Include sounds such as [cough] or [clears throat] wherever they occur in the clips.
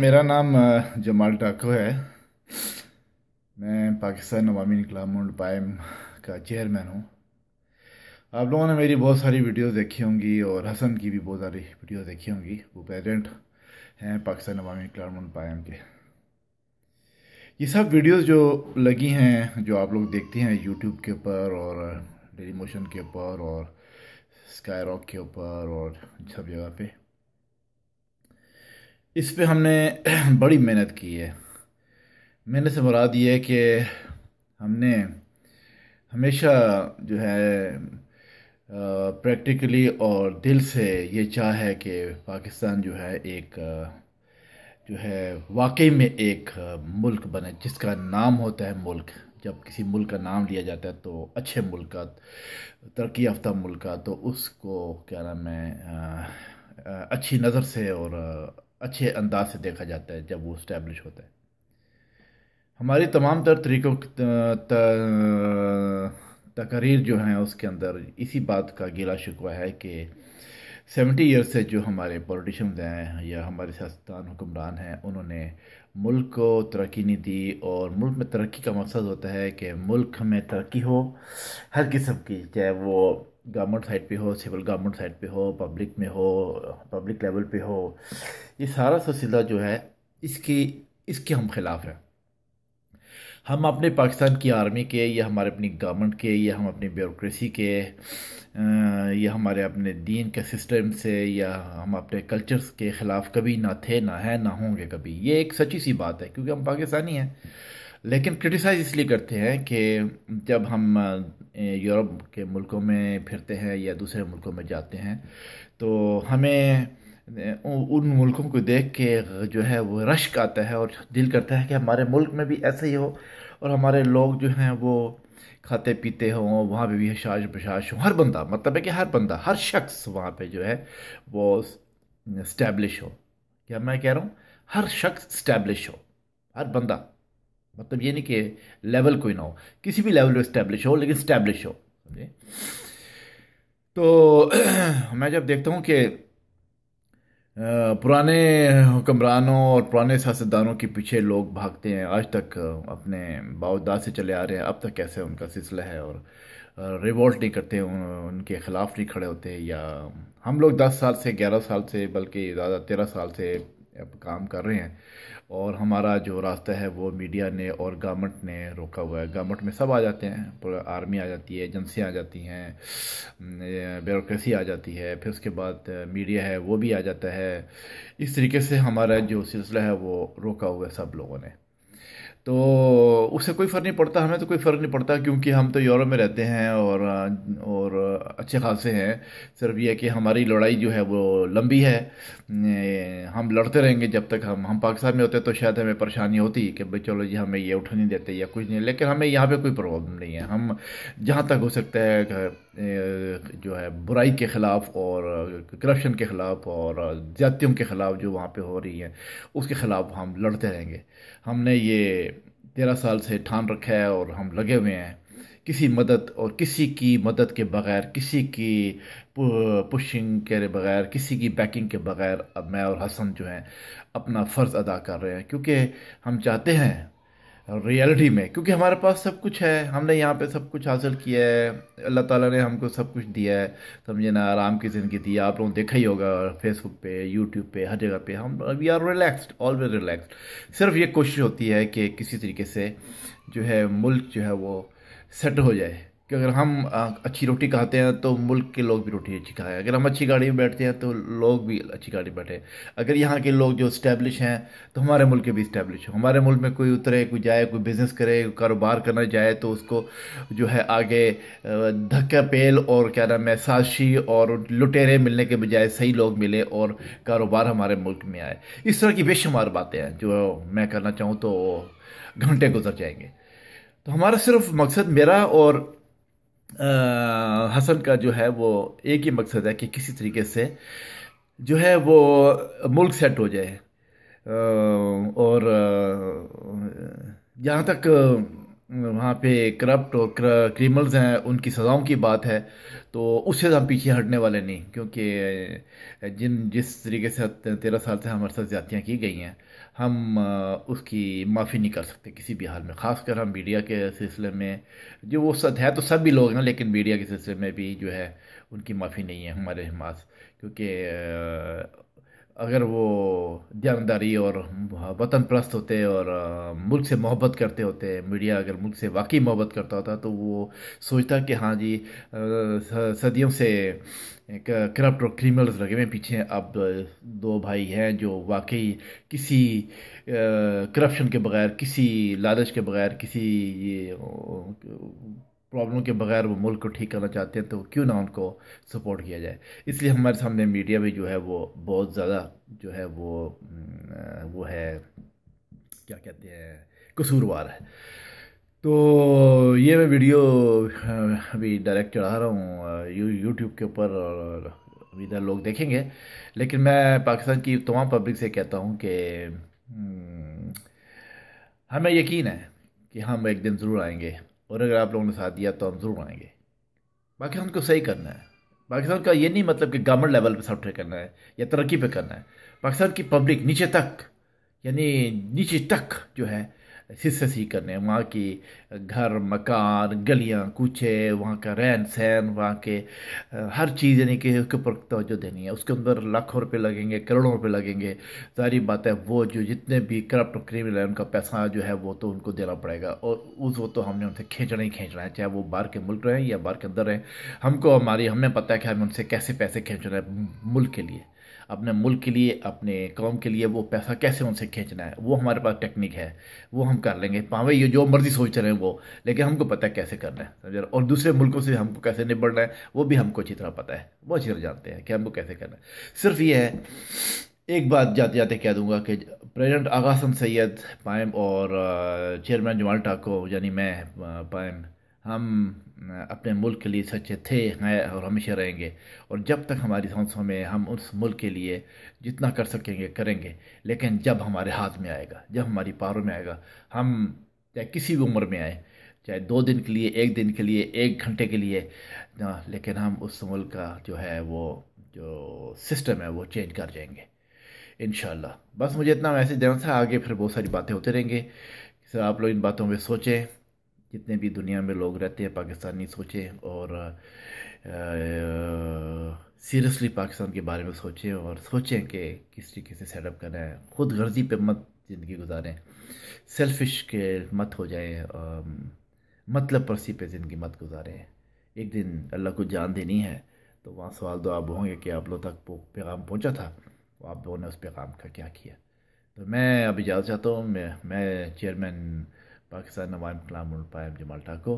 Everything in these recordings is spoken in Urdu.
میرا نام جمال ٹاکو ہے میں پاکستان عوامی مونڈ پائم کا چیئر ہوں آپ لوگوں نے میری بہت ساری ویڈیوز دیکھی ہوں گی اور حسن کی بھی بہت ساری ویڈیوز دیکھی ہوں گی وہ پیزنٹ ہیں پاکستان عوامی مونڈ پائم کے یہ سب ویڈیوز جو لگی ہیں جو آپ لوگ دیکھتے ہیں یوٹیوب کے اوپر اور ڈیلی موشن کے اوپر اور اسکائی راک کے اوپر اور سب جگہ پہ اس پہ ہم نے [clears throat] بڑی محنت کی ہے محنت سے مراد یہ ہے کہ ہم نے ہمیشہ جو ہے پریکٹیکلی اور دل سے یہ چاہ ہے کہ پاکستان جو ہے ایک جو ہے واقعی میں ایک ملک بنے جس کا نام ہوتا ہے ملک جب کسی ملک کا نام لیا جاتا ہے تو اچھے ملک کا ترقی یافتہ ملک کا تو اس کو کیا نام ہے اچھی نظر سے اور اچھے انداز سے دیکھا جاتا ہے جب وہ اسٹیبلش ہوتا ہے ہماری تمام تر طریقوں تقریر جو ہیں اس کے اندر اسی بات کا گیلا شکوہ ہے کہ سیونٹی ایئرس سے جو ہمارے پولیٹیشنز ہیں یا ہمارے سیاستدان حکمران ہیں انہوں نے ملک کو ترقی نہیں دی اور ملک میں ترقی کا مقصد ہوتا ہے کہ ملک میں ترقی ہو ہر قسم کی چاہے وہ گورنمنٹ سائٹ پہ ہو سول گورنمنٹ سائٹ پہ ہو پبلک میں ہو پبلک لیول پہ ہو یہ سارا سلسلہ جو ہے اس کی اس کے ہم خلاف ہیں ہم اپنے پاکستان کی آرمی کے یا ہمارے اپنی گورنمنٹ کے یا ہم اپنی بیوروکریسی کے یا ہمارے اپنے دین کے سسٹم سے یا ہم اپنے کلچرز کے خلاف کبھی نہ تھے نہ ہیں نہ ہوں گے کبھی یہ ایک سچی سی بات ہے کیونکہ ہم پاکستانی ہیں لیکن کرٹیسائز اس لیے کرتے ہیں کہ جب ہم یورپ کے ملکوں میں پھرتے ہیں یا دوسرے ملکوں میں جاتے ہیں تو ہمیں ان ملکوں کو دیکھ کے جو ہے وہ رشک آتا ہے اور دل کرتا ہے کہ ہمارے ملک میں بھی ایسے ہی ہو اور ہمارے لوگ جو ہیں وہ کھاتے پیتے ہوں وہاں پہ بھی شاش بشاش ہوں ہر بندہ مطلب ہے کہ ہر بندہ ہر شخص وہاں پہ جو ہے وہ اسٹیبلش ہو کیا میں کہہ رہا ہوں ہر شخص اسٹیبلش ہو ہر بندہ مطلب یہ نہیں کہ لیول کوئی نہ ہو کسی بھی لیول پہ اسٹیبلش ہو لیکن اسٹیبلش ہو سمجھے تو [clears throat] میں جب دیکھتا ہوں کہ پرانے حکمرانوں اور پرانے سیاستدانوں کے پیچھے لوگ بھاگتے ہیں آج تک اپنے باو سے چلے آ رہے ہیں اب تک کیسے ان کا سلسلہ ہے اور ریوولٹ نہیں کرتے ان کے خلاف نہیں کھڑے ہوتے یا ہم لوگ دس سال سے گیارہ سال سے بلکہ زیادہ تیرہ سال سے کام کر رہے ہیں اور ہمارا جو راستہ ہے وہ میڈیا نے اور گورنمنٹ نے روکا ہوا ہے گورنمنٹ میں سب آ جاتے ہیں پورا آرمی آ جاتی ہے ایجنسیاں آ جاتی ہیں بیوروکریسی آ جاتی ہے پھر اس کے بعد میڈیا ہے وہ بھی آ جاتا ہے اس طریقے سے ہمارا جو سلسلہ ہے وہ روکا ہوا ہے سب لوگوں نے تو اس سے کوئی فرق نہیں پڑتا ہمیں تو کوئی فرق نہیں پڑتا کیونکہ ہم تو یورپ میں رہتے ہیں اور اور اچھے خاصے ہیں صرف یہ کہ ہماری لڑائی جو ہے وہ لمبی ہے ہم لڑتے رہیں گے جب تک ہم ہم پاکستان میں ہوتے تو شاید ہمیں پریشانی ہوتی کہ بھائی چلو جی ہمیں یہ اٹھ نہیں دیتے یا کچھ نہیں لیکن ہمیں یہاں پہ کوئی پرابلم نہیں ہے ہم جہاں تک ہو سکتا ہے جو ہے برائی کے خلاف اور کرپشن کے خلاف اور زیادتیوں کے خلاف جو وہاں پہ ہو رہی ہیں اس کے خلاف ہم لڑتے رہیں گے ہم نے یہ تیرہ سال سے ٹھان رکھا ہے اور ہم لگے ہوئے ہیں کسی مدد اور کسی کی مدد کے بغیر کسی کی پوشنگ کے بغیر کسی کی بیکنگ کے بغیر اب میں اور حسن جو ہیں اپنا فرض ادا کر رہے ہیں کیونکہ ہم چاہتے ہیں ریئلٹی میں کیونکہ ہمارے پاس سب کچھ ہے ہم نے یہاں پہ سب کچھ حاصل کیا ہے اللہ تعالیٰ نے ہم کو سب کچھ دیا ہے سمجھے نا آرام کی زندگی دی آپ لوگوں نے دیکھا ہی ہوگا فیس بک پہ یوٹیوب پہ ہر جگہ پہ ہم we are relaxed always relaxed صرف یہ کوشش ہوتی ہے کہ کسی طریقے سے جو ہے ملک جو ہے وہ سیٹ ہو جائے کہ اگر ہم اچھی روٹی کھاتے ہیں تو ملک کے لوگ بھی روٹی اچھی کھائے اگر ہم اچھی گاڑی میں بیٹھتے ہیں تو لوگ بھی اچھی گاڑی بیٹھے اگر یہاں کے لوگ جو اسٹیبلش ہیں تو ہمارے ملک کے بھی اسٹیبلش ہوں ہمارے ملک میں کوئی اترے کوئی جائے کوئی بزنس کرے کوئی کاروبار کرنا جائے تو اس کو جو ہے آگے دھکا پیل اور کیا نام ہے ساشی اور لٹیرے ملنے کے بجائے صحیح لوگ ملے اور کاروبار ہمارے ملک میں آئے اس طرح کی بے شمار باتیں ہیں جو میں کرنا چاہوں تو گھنٹے گزر جائیں گے تو ہمارا صرف مقصد میرا اور حسن کا جو ہے وہ ایک ہی مقصد ہے کہ کسی طریقے سے جو ہے وہ ملک سیٹ ہو جائے اور جہاں تک وہاں پہ کرپٹ اور کریملز ہیں ان کی سزاؤں کی بات ہے تو اس سے ہم پیچھے ہٹنے والے نہیں کیونکہ جن جس طریقے سے تیرہ سال سے ہمارے ساتھ زیادتیاں کی گئی ہیں ہم اس کی معافی نہیں کر سکتے کسی بھی حال میں خاص کر ہم میڈیا کے سلسلے میں جو وہ وسط ہے تو سب بھی لوگ ہیں لیکن میڈیا کے سلسلے میں بھی جو ہے ان کی معافی نہیں ہے ہمارے حماس کیونکہ اگر وہ دیانداری اور وطن پرست ہوتے اور ملک سے محبت کرتے ہوتے میڈیا اگر ملک سے واقعی محبت کرتا ہوتا تو وہ سوچتا کہ ہاں جی صدیوں سے کرپٹ اور کریمنلز لگے ہوئے پیچھے اب دو بھائی ہیں جو واقعی کسی کرپشن کے بغیر کسی لادش کے بغیر کسی پرابلم کے بغیر وہ ملک کو ٹھیک کرنا چاہتے ہیں تو کیوں نہ ان کو سپورٹ کیا جائے اس لیے ہمارے سامنے میڈیا بھی جو ہے وہ بہت زیادہ جو ہے وہ وہ ہے کیا کہتے ہیں قصوروار ہے تو یہ میں ویڈیو ابھی ڈائریکٹ چڑھا رہا ہوں یوٹیوب کے اوپر اور ادھر لوگ دیکھیں گے لیکن میں پاکستان کی تمام پبلک سے کہتا ہوں کہ ہمیں یقین ہے کہ ہم ایک دن ضرور آئیں گے اور اگر آپ لوگوں نے ساتھ دیا تو ہم ضرور آئیں گے پاکستان کو صحیح کرنا ہے پاکستان کا یہ نہیں مطلب کہ گورنمنٹ لیول پہ سب ویئر کرنا ہے یا ترقی پہ کرنا ہے پاکستان کی پبلک نیچے تک یعنی نیچے تک جو ہے سسسی سی کرنے وہاں کی گھر مکان گلیاں کوچے وہاں کا رہن سہن وہاں کے ہر چیز یعنی کہ اس کے پر توجہ دینی ہے اس کے اندر لاکھوں روپے لگیں گے کروڑوں روپے لگیں گے ظاہری بات ہے وہ جو جتنے بھی کرپٹ کریمنل ہیں ان کا پیسہ جو ہے وہ تو ان کو دینا پڑے گا اور اس وہ تو ہم نے ان سے کھینچنا ہی کھینچنا ہے چاہے وہ باہر کے ملک رہیں یا باہر کے اندر رہیں ہم کو ہماری ہمیں پتہ ہے کہ ہمیں ان سے کیسے پیسے کھینچنا ہے ملک کے لیے اپنے ملک کے لیے اپنے قوم کے لیے وہ پیسہ کیسے ان سے کھینچنا ہے وہ ہمارے پاس ٹیکنیک ہے وہ ہم کر لیں گے پاوے یہ جو مرضی سوچ رہے ہیں وہ لیکن ہم کو پتہ ہے کیسے کرنا ہے اور دوسرے ملکوں سے ہم کو کیسے نبڑنا ہے وہ بھی ہم کو اچھی طرح پتہ ہے وہ اچھی طرح جانتے ہیں کہ ہم کو کیسے کرنا ہے صرف یہ ہے ایک بات جاتے جاتے کہہ دوں گا کہ پریزنٹ آغاسم سید پائم اور چیئرمین جمال ٹاکو یعنی میں پائم ہم اپنے ملک کے لیے سچے تھے ہیں اور ہمیشہ رہیں گے اور جب تک ہماری سانسوں میں ہم اس ملک کے لیے جتنا کر سکیں گے کریں گے لیکن جب ہمارے ہاتھ میں آئے گا جب ہماری پاروں میں آئے گا ہم چاہے کسی بھی عمر میں آئیں چاہے دو دن کے لیے ایک دن کے لیے ایک گھنٹے کے لیے ہاں، لیکن ہم اس ملک کا جو ہے وہ جو سسٹم ہے وہ چینج کر جائیں گے انشاءاللہ بس مجھے اتنا میسج دینا تھا آگے پھر بہت ساری باتیں ہوتے رہیں گے آپ لوگ ان باتوں پہ سوچیں جتنے بھی دنیا میں لوگ رہتے ہیں پاکستانی سوچیں اور سیریسلی پاکستان کے بارے میں سوچیں اور سوچیں کہ کس طریقے سے سیٹ اپ ہے خود غرضی پہ مت زندگی گزاریں سیلفش کے مت ہو جائیں مطلب پرسی پہ زندگی مت گزاریں ایک دن اللہ کو جان دینی ہے تو وہاں سوال تو آپ ہوں گے کہ آپ لوگ تک پیغام پہنچا تھا تو آپ لوگوں نے اس پیغام کا کیا کیا تو میں اب اجازت چاہتا ہوں میں چیئرمین پاکستان نوائم کلام الفاظ جمال ٹھاکو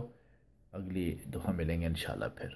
اگلی دفعہ ملیں گے انشاءاللہ پھر